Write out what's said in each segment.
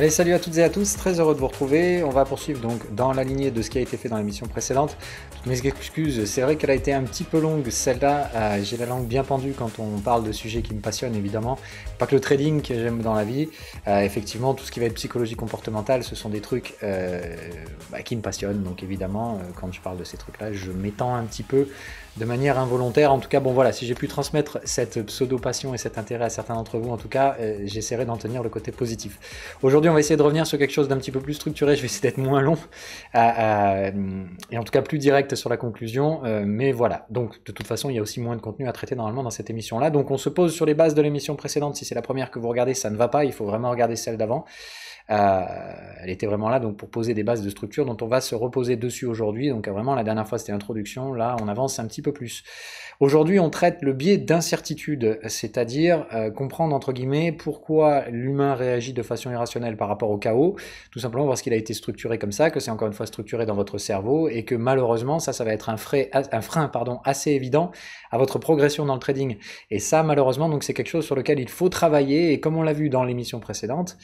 Allez, salut à toutes et à tous, très heureux de vous retrouver. On va poursuivre donc dans la lignée de ce qui a été fait dans l'émission précédente. Toutes mes excuses, c'est vrai qu'elle a été un petit peu longue celle-là. Euh, j'ai la langue bien pendue quand on parle de sujets qui me passionnent évidemment. Pas que le trading que j'aime dans la vie. Euh, effectivement, tout ce qui va être psychologie comportementale, ce sont des trucs euh, bah, qui me passionnent. Donc évidemment, quand je parle de ces trucs-là, je m'étends un petit peu de manière involontaire. En tout cas, bon voilà, si j'ai pu transmettre cette pseudo-passion et cet intérêt à certains d'entre vous, en tout cas, euh, j'essaierai d'en tenir le côté positif. Aujourd'hui, on va essayer de revenir sur quelque chose d'un petit peu plus structuré, je vais essayer d'être moins long, et en tout cas plus direct sur la conclusion, euh, mais voilà. Donc, de toute façon, il y a aussi moins de contenu à traiter normalement dans cette émission-là, donc on se pose sur les bases de l'émission précédente. Si c'est la première que vous regardez, ça ne va pas, il faut vraiment regarder celle d'avant. Euh, elle était vraiment là donc pour poser des bases de structure dont on va se reposer dessus aujourd'hui. Donc vraiment la dernière fois c'était l'introduction, là on avance un petit peu plus. Aujourd'hui, on traite le biais d'incertitude, c'est-à-dire euh, comprendre entre guillemets pourquoi l'humain réagit de façon irrationnelle par rapport au chaos, tout simplement parce qu'il a été structuré comme ça, que c'est encore une fois structuré dans votre cerveau et que malheureusement, ça, ça va être un, un frein pardon, assez évident à votre progression dans le trading. Et ça, malheureusement, donc c'est quelque chose sur lequel il faut travailler et comme on l'a vu dans l'émission précédente,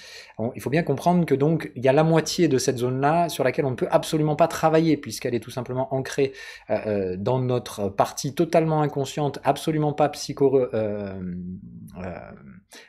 il faut bien comprendre que donc il y a la moitié de cette zone-là sur laquelle on ne peut absolument pas travailler puisqu'elle est tout simplement ancrée euh, euh, dans notre partie totalement inconsciente, absolument pas psycho, euh, euh,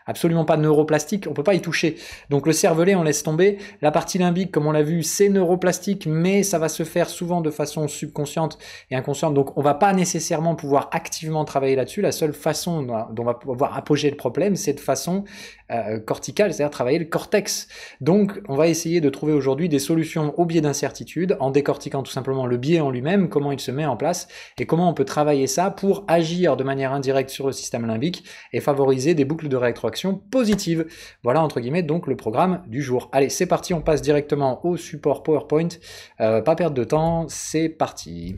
absolument pas neuroplastique, on peut pas y toucher. Donc le cervelet, on laisse tomber. La partie limbique, comme on l'a vu, c'est neuroplastique, mais ça va se faire souvent de façon subconsciente et inconsciente. Donc on va pas nécessairement pouvoir activement travailler là-dessus. La seule façon dont on va pouvoir apoger le problème, c'est de façon euh, cortical c'est-à-dire travailler le cortex. Donc on va essayer de trouver aujourd'hui des solutions au biais d'incertitude, en décortiquant tout simplement le biais en lui-même, comment il se met en place, et comment on peut travailler ça pour agir de manière indirecte sur le système limbique et favoriser des boucles de rétroaction positives. Voilà entre guillemets donc le programme du jour. Allez, c'est parti, on passe directement au support PowerPoint. Euh, pas perdre de temps, c'est parti.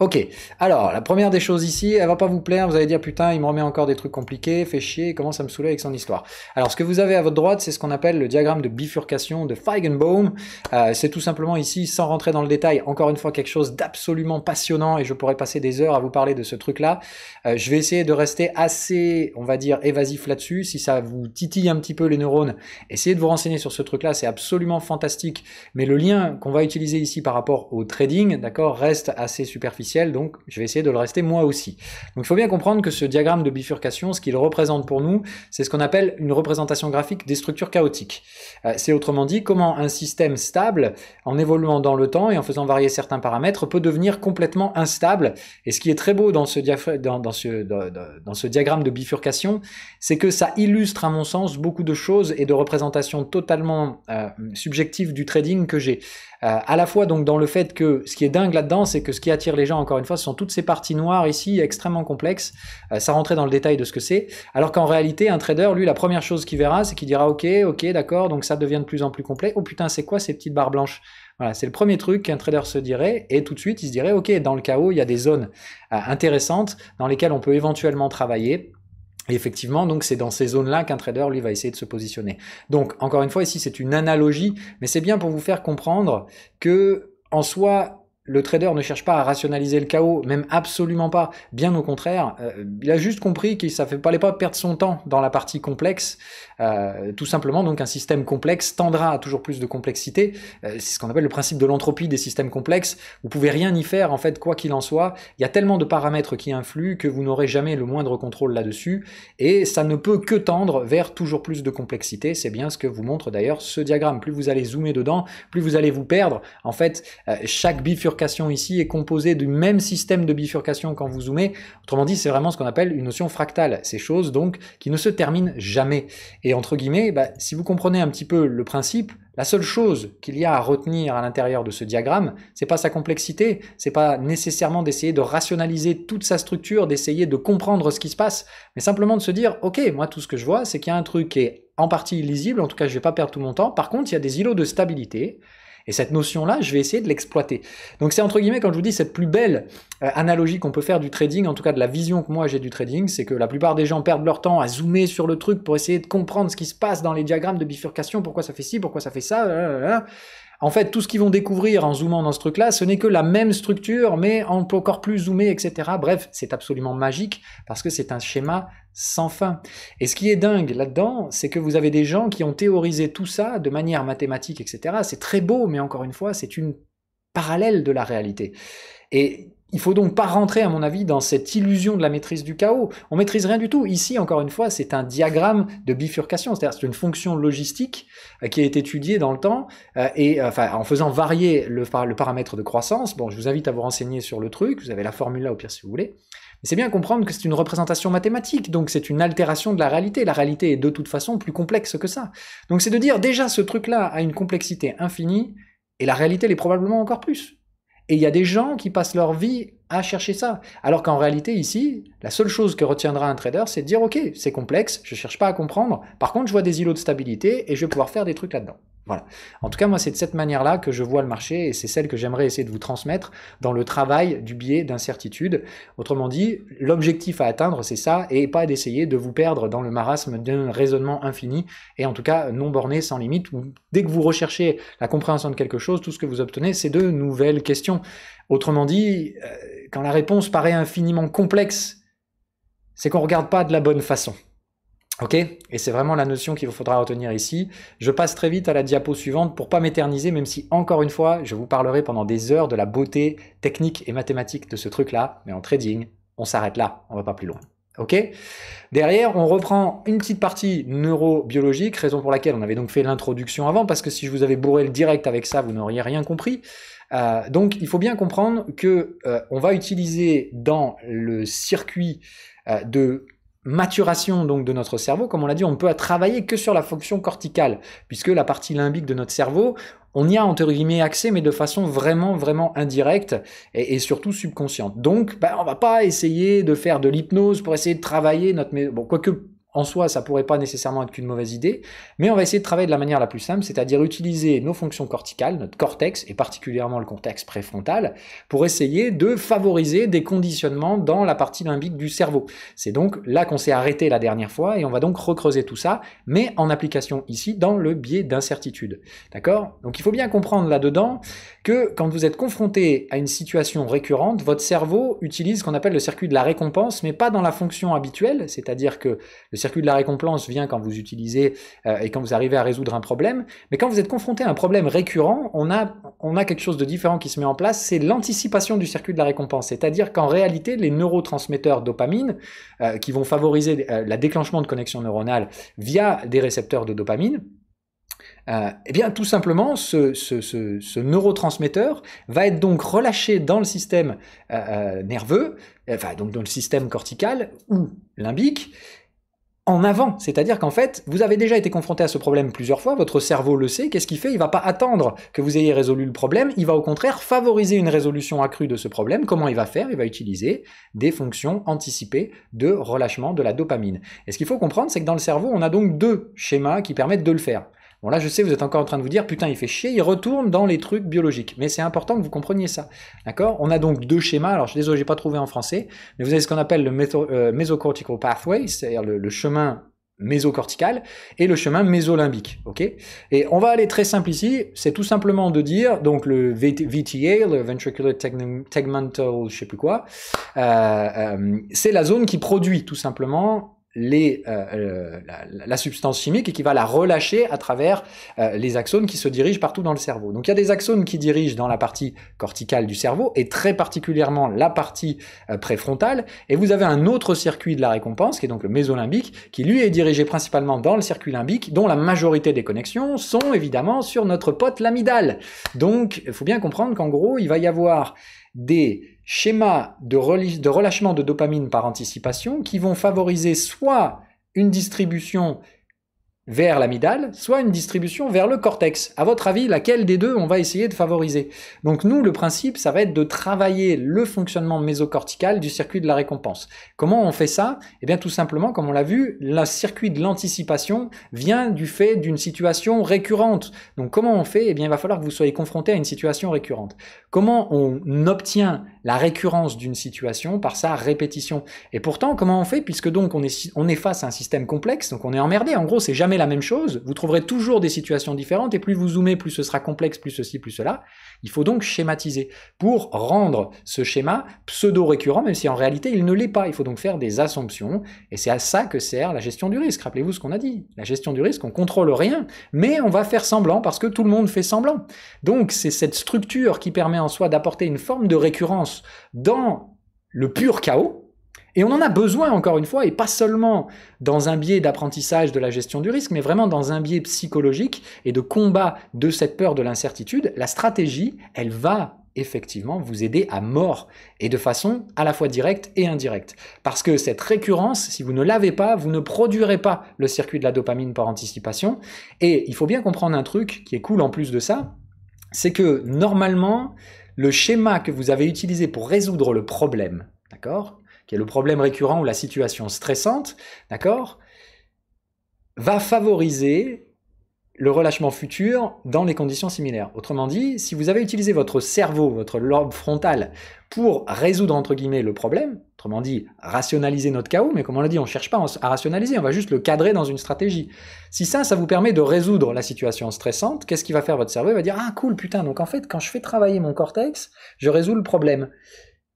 Ok, alors la première des choses ici, elle va pas vous plaire, vous allez dire putain, il me remet encore des trucs compliqués, fait chier, comment ça me saouler avec son histoire. Alors ce que vous avez à votre droite, c'est ce qu'on appelle le diagramme de bifurcation de Feigenbaum. Euh, c'est tout simplement ici, sans rentrer dans le détail, encore une fois quelque chose d'absolument passionnant et je pourrais passer des heures à vous parler de ce truc-là. Euh, je vais essayer de rester assez, on va dire, évasif là-dessus. Si ça vous titille un petit peu les neurones, essayez de vous renseigner sur ce truc-là, c'est absolument fantastique. Mais le lien qu'on va utiliser ici par rapport au trading, d'accord, reste assez superficiel donc je vais essayer de le rester moi aussi. Donc il faut bien comprendre que ce diagramme de bifurcation, ce qu'il représente pour nous, c'est ce qu'on appelle une représentation graphique des structures chaotiques. Euh, c'est autrement dit comment un système stable, en évoluant dans le temps et en faisant varier certains paramètres, peut devenir complètement instable. Et ce qui est très beau dans ce, dans ce, dans, ce diagramme de bifurcation, c'est que ça illustre à mon sens beaucoup de choses et de représentations totalement euh, subjectives du trading que j'ai. Euh, à la fois donc dans le fait que ce qui est dingue là-dedans, c'est que ce qui attire les gens, encore une fois, ce sont toutes ces parties noires ici extrêmement complexes. Euh, ça rentrait dans le détail de ce que c'est. Alors qu'en réalité, un trader, lui, la première chose qu'il verra, c'est qu'il dira, ok, ok, d'accord, donc ça devient de plus en plus complet. Oh putain, c'est quoi ces petites barres blanches voilà, c'est le premier truc qu'un trader se dirait, et tout de suite, il se dirait, ok, dans le chaos, il y a des zones euh, intéressantes dans lesquelles on peut éventuellement travailler. Et effectivement, donc c'est dans ces zones-là qu'un trader lui va essayer de se positionner. Donc encore une fois, ici c'est une analogie, mais c'est bien pour vous faire comprendre que en soi, le trader ne cherche pas à rationaliser le chaos, même absolument pas. Bien au contraire, euh, il a juste compris qu'il ne fallait pas perdre son temps dans la partie complexe. Euh, tout simplement, donc un système complexe tendra à toujours plus de complexité. Euh, c'est ce qu'on appelle le principe de l'entropie des systèmes complexes. Vous pouvez rien y faire en fait, quoi qu'il en soit. Il y a tellement de paramètres qui influent que vous n'aurez jamais le moindre contrôle là-dessus, et ça ne peut que tendre vers toujours plus de complexité. C'est bien ce que vous montre d'ailleurs ce diagramme. Plus vous allez zoomer dedans, plus vous allez vous perdre. En fait, chaque bifurcation ici est composée du même système de bifurcation quand vous zoomez. Autrement dit, c'est vraiment ce qu'on appelle une notion fractale. Ces choses, donc, qui ne se terminent jamais. Et entre guillemets, bah, si vous comprenez un petit peu le principe, la seule chose qu'il y a à retenir à l'intérieur de ce diagramme, c'est pas sa complexité, c'est pas nécessairement d'essayer de rationaliser toute sa structure, d'essayer de comprendre ce qui se passe, mais simplement de se dire, ok, moi tout ce que je vois, c'est qu'il y a un truc qui est en partie illisible, en tout cas je vais pas perdre tout mon temps. Par contre, il y a des îlots de stabilité et cette notion-là, je vais essayer de l'exploiter. Donc c'est entre guillemets, quand je vous dis, cette plus belle euh, analogie qu'on peut faire du trading, en tout cas de la vision que moi j'ai du trading, c'est que la plupart des gens perdent leur temps à zoomer sur le truc pour essayer de comprendre ce qui se passe dans les diagrammes de bifurcation, pourquoi ça fait ci, pourquoi ça fait ça. Euh, euh, en fait, tout ce qu'ils vont découvrir en zoomant dans ce truc-là, ce n'est que la même structure, mais encore plus zoomé, etc. Bref, c'est absolument magique parce que c'est un schéma sans fin. Et ce qui est dingue là-dedans, c'est que vous avez des gens qui ont théorisé tout ça de manière mathématique, etc. C'est très beau, mais encore une fois, c'est une parallèle de la réalité. Et il faut donc pas rentrer, à mon avis, dans cette illusion de la maîtrise du chaos. On maîtrise rien du tout. Ici, encore une fois, c'est un diagramme de bifurcation, c'est-à-dire c'est une fonction logistique euh, qui est étudiée dans le temps euh, et euh, enfin en faisant varier le, le paramètre de croissance. Bon, je vous invite à vous renseigner sur le truc. Vous avez la formule là au pire si vous voulez. Mais c'est bien comprendre que c'est une représentation mathématique, donc c'est une altération de la réalité. La réalité est de toute façon plus complexe que ça. Donc c'est de dire déjà ce truc-là a une complexité infinie et la réalité l'est probablement encore plus. Et il y a des gens qui passent leur vie à chercher ça. Alors qu'en réalité, ici, la seule chose que retiendra un trader, c'est de dire, OK, c'est complexe, je ne cherche pas à comprendre. Par contre, je vois des îlots de stabilité et je vais pouvoir faire des trucs là-dedans. En tout cas, moi, c'est de cette manière-là que je vois le marché et c'est celle que j'aimerais essayer de vous transmettre dans le travail du biais d'incertitude. Autrement dit, l'objectif à atteindre, c'est ça, et pas d'essayer de vous perdre dans le marasme d'un raisonnement infini et en tout cas non borné, sans limite, dès que vous recherchez la compréhension de quelque chose, tout ce que vous obtenez, c'est de nouvelles questions. Autrement dit, euh, quand la réponse paraît infiniment complexe, c'est qu'on ne regarde pas de la bonne façon. Ok Et c'est vraiment la notion qu'il vous faudra retenir ici. Je passe très vite à la diapo suivante pour pas m'éterniser, même si encore une fois, je vous parlerai pendant des heures de la beauté technique et mathématique de ce truc-là, mais en trading, on s'arrête là, on va pas plus loin. Ok Derrière, on reprend une petite partie neurobiologique, raison pour laquelle on avait donc fait l'introduction avant, parce que si je vous avais bourré le direct avec ça, vous n'auriez rien compris. Euh, donc, il faut bien comprendre que euh, on va utiliser dans le circuit euh, de maturation donc de notre cerveau, comme on l'a dit, on ne peut travailler que sur la fonction corticale, puisque la partie limbique de notre cerveau, on y a entre guillemets accès, mais de façon vraiment vraiment indirecte et, surtout subconsciente. Donc, ben, on va pas essayer de faire de l'hypnose pour essayer de travailler notre bon que en soi, ça pourrait pas nécessairement être qu'une mauvaise idée, mais on va essayer de travailler de la manière la plus simple, c'est-à-dire utiliser nos fonctions corticales, notre cortex, et particulièrement le cortex préfrontal, pour essayer de favoriser des conditionnements dans la partie limbique du cerveau. C'est donc là qu'on s'est arrêté la dernière fois, et on va donc recreuser tout ça, mais en application ici dans le biais d'incertitude. D'accord Donc il faut bien comprendre là-dedans que quand vous êtes confronté à une situation récurrente, votre cerveau utilise ce qu'on appelle le circuit de la récompense, mais pas dans la fonction habituelle, c'est-à-dire que le circuit de la récompense vient quand vous utilisez euh, et quand vous arrivez à résoudre un problème, mais quand vous êtes confronté à un problème récurrent, on a, quelque chose de différent qui se met en place, c'est l'anticipation du circuit de la récompense. C'est-à-dire qu'en réalité, les neurotransmetteurs dopamine, euh, qui vont favoriser le euh, la déclenchement de connexions neuronales via des récepteurs de dopamine, eh bien, tout simplement, ce, neurotransmetteur va être donc relâché dans le système nerveux, donc dans le système cortical ou limbique, en avant. C'est-à-dire qu'en fait, vous avez déjà été confronté à ce problème plusieurs fois, votre cerveau le sait, qu'est-ce qu'il fait Il ne va pas attendre que vous ayez résolu le problème, il va au contraire favoriser une résolution accrue de ce problème. Comment il va faire Il va utiliser des fonctions anticipées de relâchement de la dopamine. Et ce qu'il faut comprendre, c'est que dans le cerveau, on a donc deux schémas qui permettent de le faire. Bon là je sais, vous êtes encore en train de vous dire, putain il fait chier, il retourne dans les trucs biologiques. Mais c'est important que vous compreniez ça. D'accord On a donc deux schémas, alors je suis désolé, j'ai pas trouvé en français, mais vous avez ce qu'on appelle le mesocortical euh, pathway, c'est-à-dire le, chemin mésocortical et le chemin mésolimbique. ok et on va aller très simple ici, c'est tout simplement de dire, donc le VTA, le ventricular tegmental, je sais plus quoi, euh, euh, c'est la zone qui produit tout simplement euh, euh, la, substance chimique et qui va la relâcher à travers euh, les axones qui se dirigent partout dans le cerveau. Donc il y a des axones qui dirigent dans la partie corticale du cerveau et très particulièrement la partie préfrontale. Et vous avez un autre circuit de la récompense qui est donc le mésolimbique qui lui est dirigé principalement dans le circuit limbique dont la majorité des connexions sont évidemment sur notre pote l'amidale. Donc il faut bien comprendre qu'en gros il va y avoir des schémas de, relâchement de dopamine par anticipation qui vont favoriser soit une distribution vers l'amidale, soit une distribution vers le cortex. À votre avis, laquelle des deux on va essayer de favoriser Donc nous, le principe, ça va être de travailler le fonctionnement mésocortical du circuit de la récompense. Comment on fait ça Eh bien tout simplement, comme on l'a vu, le circuit de l'anticipation vient du fait d'une situation récurrente. Donc comment on fait Eh bien il va falloir que vous soyez confronté à une situation récurrente. Comment on obtient la récurrence d'une situation par sa répétition Et pourtant, comment on fait Puisque donc on est, on est face à un système complexe, donc on est emmerdé. En gros, c'est jamais la même chose, vous trouverez toujours des situations différentes, et plus vous zoomez, plus ce sera complexe, plus ceci, plus cela. Il faut donc schématiser pour rendre ce schéma pseudo-récurrent, même si en réalité il ne l'est pas. Il faut donc faire des assumptions, et c'est à ça que sert la gestion du risque. Rappelez-vous ce qu'on a dit. La gestion du risque, on contrôle rien, mais on va faire semblant parce que tout le monde fait semblant. Donc c'est cette structure qui permet en soi d'apporter une forme de récurrence dans le pur chaos, et on en a besoin, encore une fois, et pas seulement dans un biais d'apprentissage de la gestion du risque, mais vraiment dans un biais psychologique et de combat de cette peur de l'incertitude. La stratégie, elle va effectivement vous aider à mort, et de façon à la fois directe et indirecte. Parce que cette récurrence, si vous ne l'avez pas, vous ne produirez pas le circuit de la dopamine par anticipation. Et il faut bien comprendre un truc qui est cool en plus de ça, c'est que normalement, le schéma que vous avez utilisé pour résoudre le problème, d'accord qui est le problème récurrent ou la situation stressante, d'accord, va favoriser le relâchement futur dans les conditions similaires. Autrement dit, si vous avez utilisé votre cerveau, votre lobe frontal, pour résoudre entre guillemets le problème, autrement dit rationaliser notre chaos, mais comme on l'a dit, on ne cherche pas à rationaliser, on va juste le cadrer dans une stratégie. Si ça, ça vous permet de résoudre la situation stressante, qu'est-ce qui va faire votre cerveau Il va dire ah cool putain, donc en fait quand je fais travailler mon cortex, je résous le problème.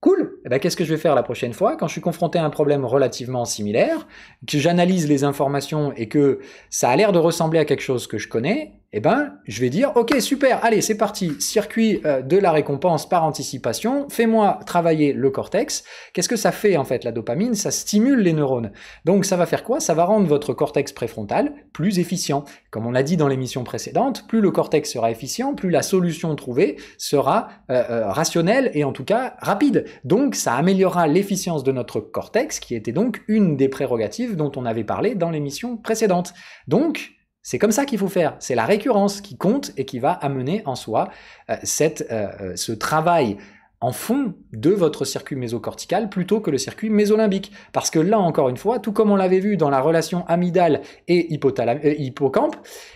Cool. Eh ben, qu'est-ce que je vais faire la prochaine fois quand je suis confronté à un problème relativement similaire, que j'analyse les informations et que ça a l'air de ressembler à quelque chose que je connais eh ben, je vais dire, ok, super, allez, c'est parti, circuit euh, de la récompense par anticipation, fais-moi travailler le cortex. Qu'est-ce que ça fait en fait la dopamine Ça stimule les neurones. Donc ça va faire quoi Ça va rendre votre cortex préfrontal plus efficient. Comme on l'a dit dans l'émission précédente, plus le cortex sera efficient, plus la solution trouvée sera euh, euh, rationnelle et en tout cas rapide. Donc ça améliorera l'efficience de notre cortex, qui était donc une des prérogatives dont on avait parlé dans l'émission précédente. Donc, c'est comme ça qu'il faut faire. C'est la récurrence qui compte et qui va amener en soi euh, euh, euh, ce travail en fond de votre circuit mésocortical plutôt que le circuit mésolimbique. Parce que là, encore une fois, tout comme on l'avait vu dans la relation amygdale et euh, hippocampe,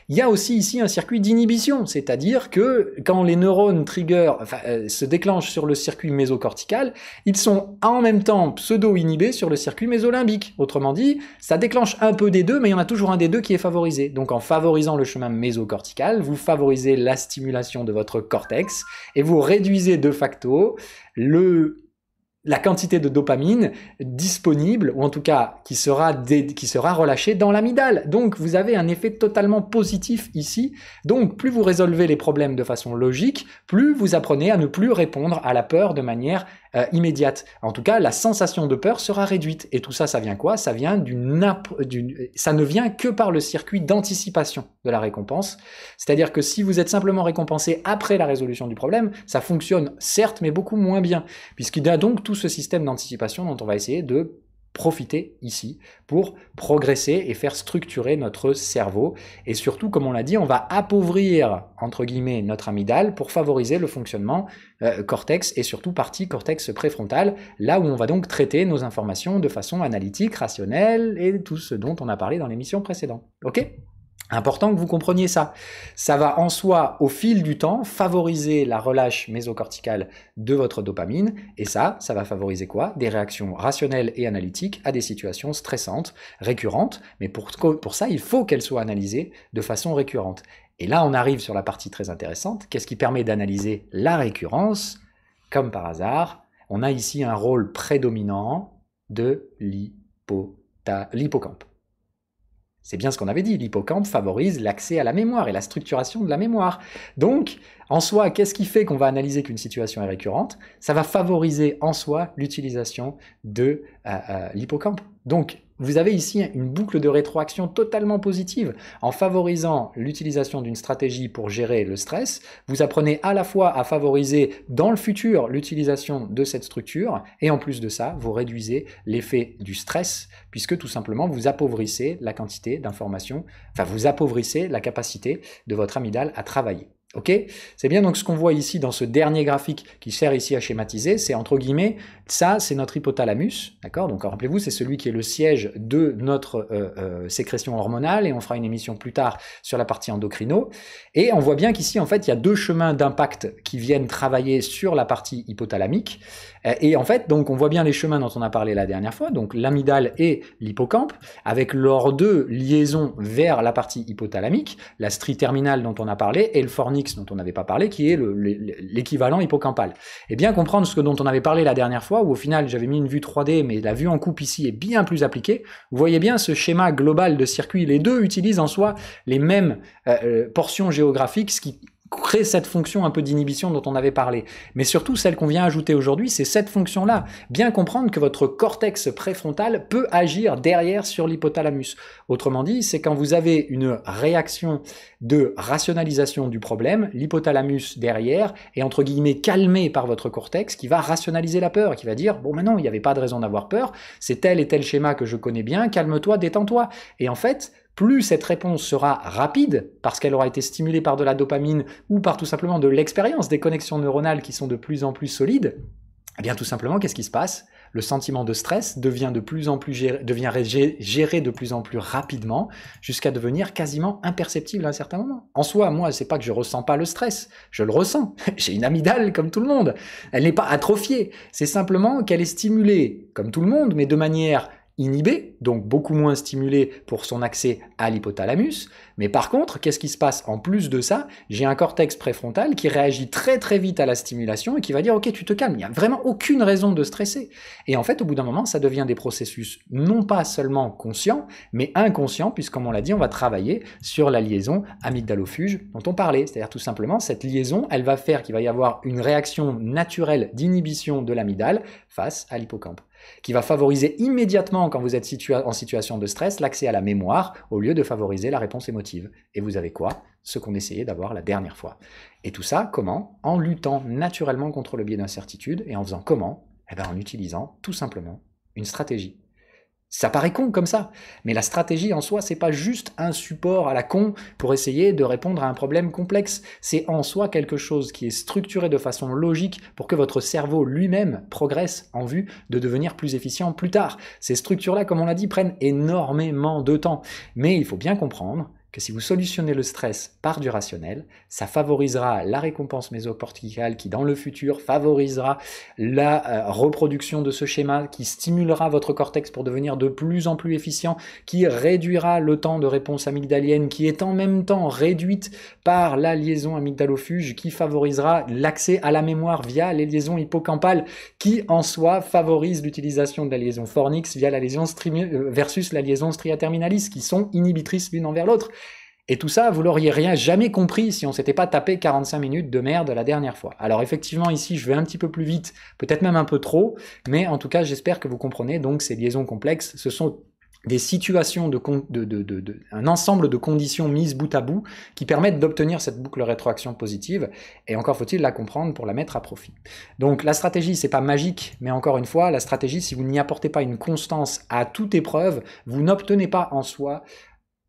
il y a aussi ici un circuit d'inhibition, c'est-à-dire que quand les neurones trigger euh, se déclenchent sur le circuit mésocortical, ils sont en même temps pseudo-inhibés sur le circuit mésolimbique. Autrement dit, ça déclenche un peu des deux, mais il y en a toujours un des deux qui est favorisé. Donc en favorisant le chemin mésocortical, vous favorisez la stimulation de votre cortex et vous réduisez de facto le, la quantité de dopamine disponible, ou en tout cas qui sera, qui sera relâchée dans l'amidale. Donc vous avez un effet totalement positif ici. Donc plus vous résolvez les problèmes de façon logique, plus vous apprenez à ne plus répondre à la peur de manière euh, immédiate. En tout cas, la sensation de peur sera réduite. Et tout ça, ça vient quoi Ça vient d'une, ça ne vient que par le circuit d'anticipation de la récompense. C'est-à-dire que si vous êtes simplement récompensé après la résolution du problème, ça fonctionne certes, mais beaucoup moins bien, puisqu'il y a donc tout ce système d'anticipation dont on va essayer de profiter ici pour progresser et faire structurer notre cerveau. Et surtout, comme on l'a dit, on va appauvrir, entre guillemets, notre amygdale pour favoriser le fonctionnement euh, cortex et surtout partie cortex préfrontal, là où on va donc traiter nos informations de façon analytique, rationnelle et tout ce dont on a parlé dans l'émission précédente. OK Important que vous compreniez ça. Ça va en soi, au fil du temps, favoriser la relâche mésocorticale de votre dopamine. Et ça, ça va favoriser quoi Des réactions rationnelles et analytiques à des situations stressantes, récurrentes. Mais pour, ça, il faut qu'elles soient analysées de façon récurrente. Et là, on arrive sur la partie très intéressante. Qu'est-ce qui permet d'analyser la récurrence Comme par hasard, on a ici un rôle prédominant de l'hippocampe. C'est bien ce qu'on avait dit, l'hippocampe favorise l'accès à la mémoire et la structuration de la mémoire. Donc, en soi, qu'est-ce qui fait qu'on va analyser qu'une situation est récurrente Ça va favoriser en soi l'utilisation de euh, euh, l'hippocampe. Donc, vous avez ici une boucle de rétroaction totalement positive. En favorisant l'utilisation d'une stratégie pour gérer le stress, vous apprenez à la fois à favoriser dans le futur l'utilisation de cette structure, et en plus de ça, vous réduisez l'effet du stress, puisque tout simplement, vous appauvrissez la quantité d'informations, enfin, vous appauvrissez la capacité de votre amygdale à travailler. Ok C'est bien donc ce qu'on voit ici dans ce dernier graphique qui sert ici à schématiser, c'est entre guillemets, ça c'est notre hypothalamus, d'accord Donc rappelez-vous, c'est celui qui est le siège de notre euh, euh, sécrétion hormonale et on fera une émission plus tard sur la partie endocrino. Et on voit bien qu'ici en fait il y a deux chemins d'impact qui viennent travailler sur la partie hypothalamique euh, et en fait, donc on voit bien les chemins dont on a parlé la dernière fois, donc l'amygdale et l'hippocampe, avec leurs deux liaisons vers la partie hypothalamique, la strie terminale dont on a parlé et le fornix dont on n'avait pas parlé, qui est l'équivalent hippocampal. Et bien comprendre ce dont on avait parlé la dernière fois, où au final j'avais mis une vue 3D, mais la vue en coupe ici est bien plus appliquée. Vous voyez bien ce schéma global de circuit. Les deux utilisent en soi les mêmes euh, euh, portions géographiques, ce qui créer cette fonction un peu d'inhibition dont on avait parlé. Mais surtout, celle qu'on vient ajouter aujourd'hui, c'est cette fonction-là. Bien comprendre que votre cortex préfrontal peut agir derrière sur l'hypothalamus. Autrement dit, c'est quand vous avez une réaction de rationalisation du problème, l'hypothalamus derrière est entre guillemets calmé par votre cortex qui va rationaliser la peur, qui va dire, bon, maintenant, il n'y avait pas de raison d'avoir peur, c'est tel et tel schéma que je connais bien, calme-toi, détends-toi. Et en fait, plus cette réponse sera rapide, parce qu'elle aura été stimulée par de la dopamine ou par tout simplement de l'expérience des connexions neuronales qui sont de plus en plus solides, eh bien tout simplement, qu'est-ce qui se passe le sentiment de stress devient de plus en plus géré, devient géré de plus en plus rapidement jusqu'à devenir quasiment imperceptible à un certain moment. En soi, moi, c'est pas que je ressens pas le stress, je le ressens. J'ai une amygdale comme tout le monde. Elle n'est pas atrophiée, c'est simplement qu'elle est stimulée comme tout le monde mais de manière inhibé, donc beaucoup moins stimulé pour son accès à l'hypothalamus. Mais par contre, qu'est-ce qui se passe en plus de ça J'ai un cortex préfrontal qui réagit très très vite à la stimulation et qui va dire ok tu te calmes, il n'y a vraiment aucune raison de stresser. Et en fait au bout d'un moment ça devient des processus non pas seulement conscients mais inconscients puisque comme on l'a dit on va travailler sur la liaison amygdalofuge dont on parlait. C'est-à-dire tout simplement cette liaison elle va faire qu'il va y avoir une réaction naturelle d'inhibition de l'amygdale face à l'hippocampe qui va favoriser immédiatement, quand vous êtes en situation de stress, l'accès à la mémoire, au lieu de favoriser la réponse émotive. Et vous avez quoi Ce qu'on essayait d'avoir la dernière fois. Et tout ça, comment En luttant naturellement contre le biais d'incertitude, et en faisant comment eh ben, En utilisant tout simplement une stratégie. Ça paraît con comme ça, mais la stratégie en soi, c'est pas juste un support à la con pour essayer de répondre à un problème complexe. C'est en soi quelque chose qui est structuré de façon logique pour que votre cerveau lui-même progresse en vue de devenir plus efficient plus tard. Ces structures-là, comme on l'a dit, prennent énormément de temps, mais il faut bien comprendre que si vous solutionnez le stress par du rationnel, ça favorisera la récompense mésocorticale qui, dans le futur, favorisera la euh, reproduction de ce schéma, qui stimulera votre cortex pour devenir de plus en plus efficient, qui réduira le temps de réponse amygdalienne, qui est en même temps réduite par la liaison amygdalofuge, qui favorisera l'accès à la mémoire via les liaisons hippocampales, qui en soi favorisent l'utilisation de la liaison fornix via la liaison euh, versus la liaison striaterminalis, qui sont inhibitrices l'une envers l'autre. Et tout ça, vous l'auriez rien jamais compris si on s'était pas tapé 45 minutes de merde la dernière fois. Alors effectivement, ici, je vais un petit peu plus vite, peut-être même un peu trop, mais en tout cas, j'espère que vous comprenez. Donc, ces liaisons complexes, ce sont des situations de, un ensemble de conditions mises bout à bout qui permettent d'obtenir cette boucle rétroaction positive et encore faut-il la comprendre pour la mettre à profit. Donc la stratégie c'est pas magique mais encore une fois la stratégie si vous n'y apportez pas une constance à toute épreuve vous n'obtenez pas en soi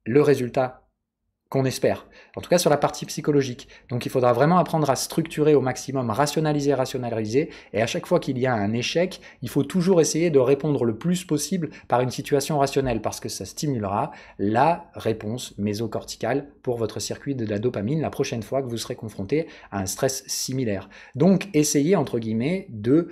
le résultat qu'on espère, en tout cas sur la partie psychologique. Donc il faudra vraiment apprendre à structurer au maximum, rationaliser, rationaliser, et à chaque fois qu'il y a un échec, il faut toujours essayer de répondre le plus possible par une situation rationnelle, parce que ça stimulera la réponse mésocorticale pour votre circuit de la dopamine la prochaine fois que vous serez confronté à un stress similaire. Donc essayez, entre guillemets, de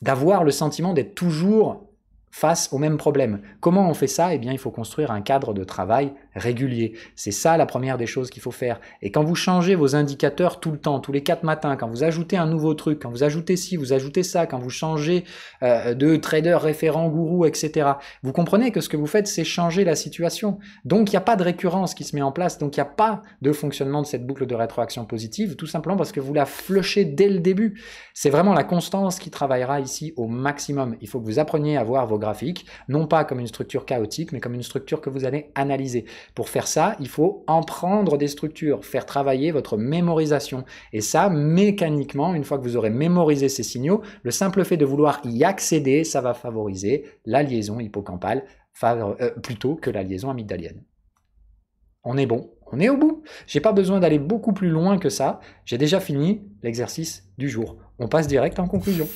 d'avoir le sentiment d'être toujours face au même problème. Comment on fait ça Eh bien, il faut construire un cadre de travail régulier. C'est ça la première des choses qu'il faut faire. Et quand vous changez vos indicateurs tout le temps, tous les quatre matins, quand vous ajoutez un nouveau truc, quand vous ajoutez ci, vous ajoutez ça, quand vous changez euh, de trader référent gourou, etc., vous comprenez que ce que vous faites, c'est changer la situation. Donc il n'y a pas de récurrence qui se met en place, donc il n'y a pas de fonctionnement de cette boucle de rétroaction positive, tout simplement parce que vous la flushez dès le début. C'est vraiment la constance qui travaillera ici au maximum. Il faut que vous appreniez à voir vos graphiques, non pas comme une structure chaotique, mais comme une structure que vous allez analyser. Pour faire ça, il faut en prendre des structures, faire travailler votre mémorisation. Et ça, mécaniquement, une fois que vous aurez mémorisé ces signaux, le simple fait de vouloir y accéder, ça va favoriser la liaison hippocampale euh, plutôt que la liaison amygdalienne. On est bon, on est au bout. J'ai pas besoin d'aller beaucoup plus loin que ça. J'ai déjà fini l'exercice du jour. On passe direct en conclusion.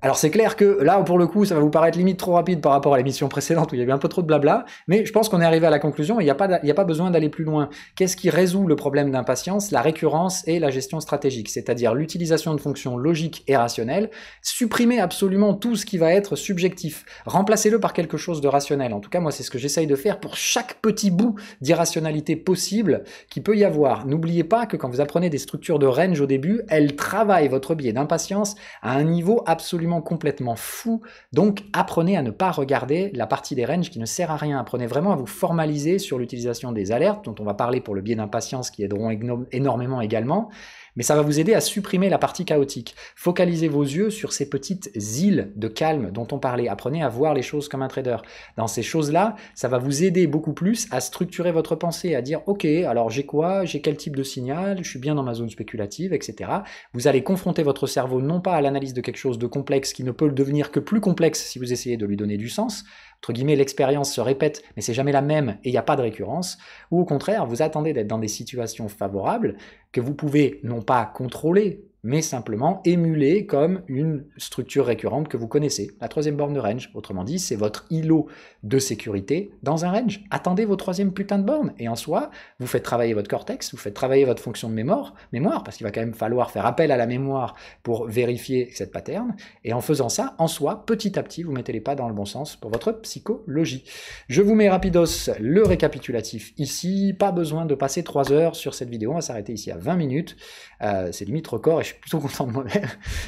Alors c'est clair que là, pour le coup, ça va vous paraître limite trop rapide par rapport à l'émission précédente où il y avait un peu trop de blabla, mais je pense qu'on est arrivé à la conclusion, il n'y a, pas, a pas besoin d'aller plus loin. Qu'est-ce qui résout le problème d'impatience La récurrence et la gestion stratégique, c'est-à-dire l'utilisation de fonctions logiques et rationnelles. Supprimez absolument tout ce qui va être subjectif, remplacez-le par quelque chose de rationnel. En tout cas, moi, c'est ce que j'essaye de faire pour chaque petit bout d'irrationalité possible qui peut y avoir. N'oubliez pas que quand vous apprenez des structures de range au début, elles travaillent votre biais d'impatience à un niveau absolument complètement fou. Donc apprenez à ne pas regarder la partie des ranges qui ne sert à rien. Apprenez vraiment à vous formaliser sur l'utilisation des alertes, dont on va parler pour le biais d'impatience qui aideront énormément également mais ça va vous aider à supprimer la partie chaotique. Focalisez vos yeux sur ces petites îles de calme dont on parlait. Apprenez à voir les choses comme un trader. Dans ces choses-là, ça va vous aider beaucoup plus à structurer votre pensée, à dire OK, alors j'ai quoi J'ai quel type de signal Je suis bien dans ma zone spéculative, etc. Vous allez confronter votre cerveau non pas à l'analyse de quelque chose de complexe qui ne peut le devenir que plus complexe si vous essayez de lui donner du sens, entre guillemets, l'expérience se répète, mais c'est jamais la même et il n'y a pas de récurrence, ou au contraire, vous attendez d'être dans des situations favorables, que vous pouvez non pas contrôler, mais simplement émulé comme une structure récurrente que vous connaissez, la troisième borne de range. Autrement dit, c'est votre îlot de sécurité dans un range. Attendez vos troisième putain de bornes, et en soi, vous faites travailler votre cortex, vous faites travailler votre fonction de mémoire, mémoire parce qu'il va quand même falloir faire appel à la mémoire pour vérifier cette pattern, et en faisant ça, en soi, petit à petit, vous mettez les pas dans le bon sens pour votre psychologie. Je vous mets rapidos le récapitulatif ici, pas besoin de passer trois heures sur cette vidéo, on va s'arrêter ici à 20 minutes, euh, c'est limite record, et je suis plutôt content de moi-même.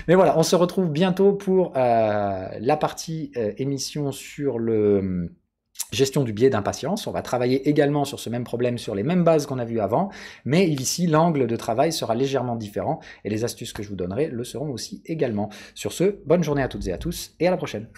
Mais voilà, on se retrouve bientôt pour euh, la partie euh, émission sur le hum, gestion du biais d'impatience. On va travailler également sur ce même problème, sur les mêmes bases qu'on a vues avant, mais ici, l'angle de travail sera légèrement différent et les astuces que je vous donnerai le seront aussi également. Sur ce, bonne journée à toutes et à tous et à la prochaine.